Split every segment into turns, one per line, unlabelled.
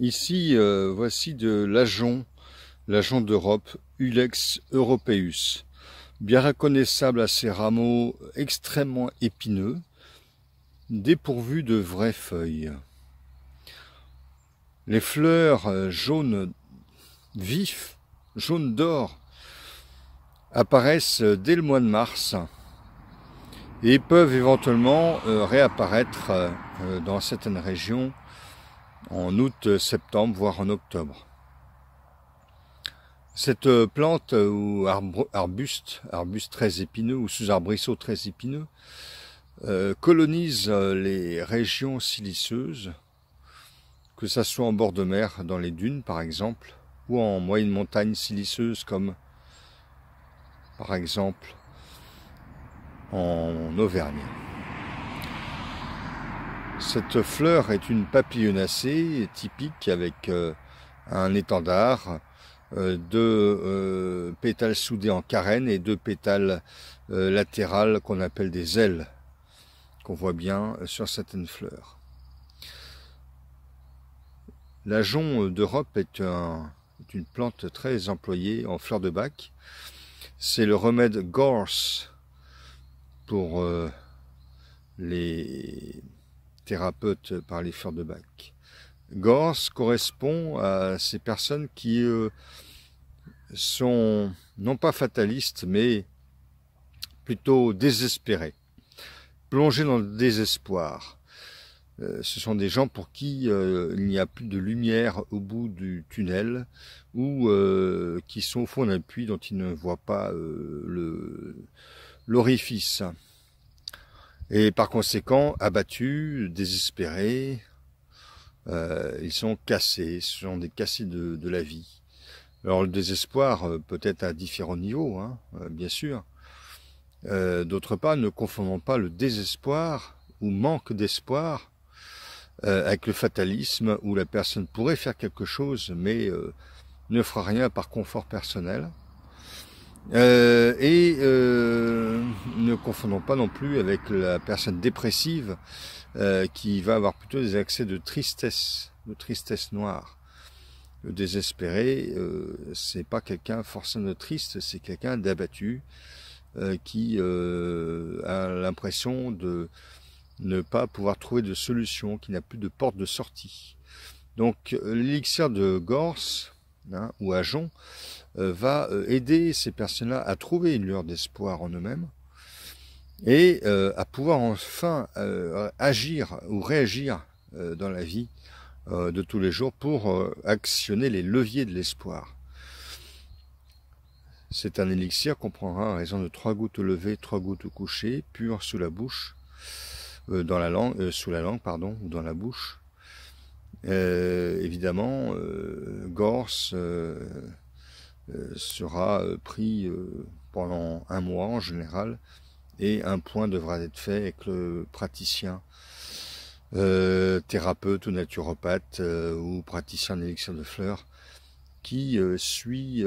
Ici, euh, voici de l'ajon, l'ajon d'Europe, Ulex europaeus. Bien reconnaissable à ses rameaux extrêmement épineux, dépourvus de vraies feuilles. Les fleurs euh, jaunes vifs, jaunes d'or, apparaissent dès le mois de mars et peuvent éventuellement euh, réapparaître dans certaines régions en août, septembre, voire en octobre. Cette plante ou arbuste, arbuste très épineux ou sous-arbrisseau très épineux, euh, colonise les régions siliceuses, que ça soit en bord de mer, dans les dunes par exemple, ou en moyenne montagne siliceuse comme par exemple en Auvergne. Cette fleur est une papillonacée typique avec euh, un étendard, euh, deux euh, pétales soudés en carène et deux pétales latérales qu'on appelle des ailes, qu'on voit bien sur certaines fleurs. La jonc d'Europe est, est, une plante très employée en fleurs de bac. C'est le remède gorse pour les thérapeute par les fleurs de bac. Gors correspond à ces personnes qui euh, sont non pas fatalistes, mais plutôt désespérées, plongées dans le désespoir. Euh, ce sont des gens pour qui euh, il n'y a plus de lumière au bout du tunnel ou qui sont au fond d'un puits dont ils ne voient pas l'orifice. Et par conséquent, abattus, désespérés, euh, ils sont cassés, ce sont des cassés de, la vie. Alors le désespoir euh, peut-être à différents niveaux, hein, euh, bien sûr. D'autre part, ne confondons pas le désespoir ou manque d'espoir avec le fatalisme où la personne pourrait faire quelque chose mais ne fera rien par confort personnel. Euh, et euh, ne confondons pas non plus avec la personne dépressive euh, qui va avoir plutôt des accès de tristesse, de tristesse noire. Le désespéré, c'est pas quelqu'un forcément triste, c'est quelqu'un d'abattu qui a l'impression de ne pas pouvoir trouver de solution, qui n'a plus de porte de sortie. Donc l'élixir de Gorse Hein, ou à euh, va euh, aider ces personnes-là à trouver une lueur d'espoir en eux-mêmes et euh, à pouvoir enfin agir ou réagir dans la vie de tous les jours pour actionner les leviers de l'espoir. C'est un élixir qu'on prendra en raison de trois gouttes levées, trois gouttes couchées, pures sous la bouche, dans la langue, sous la langue, pardon, ou dans la bouche, euh, évidemment, euh, Gors euh, sera pris pendant un mois en général et un point devra être fait avec le praticien thérapeute ou naturopathe ou praticien d'élixir de fleurs qui suit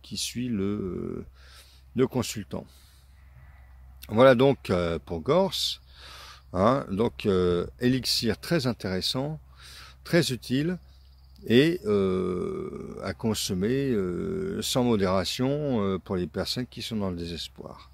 qui suit le le consultant. Voilà donc pour Gorse. Hein, donc élixir très intéressant très utile et euh, à consommer euh, sans modération euh, pour les personnes qui sont dans le désespoir.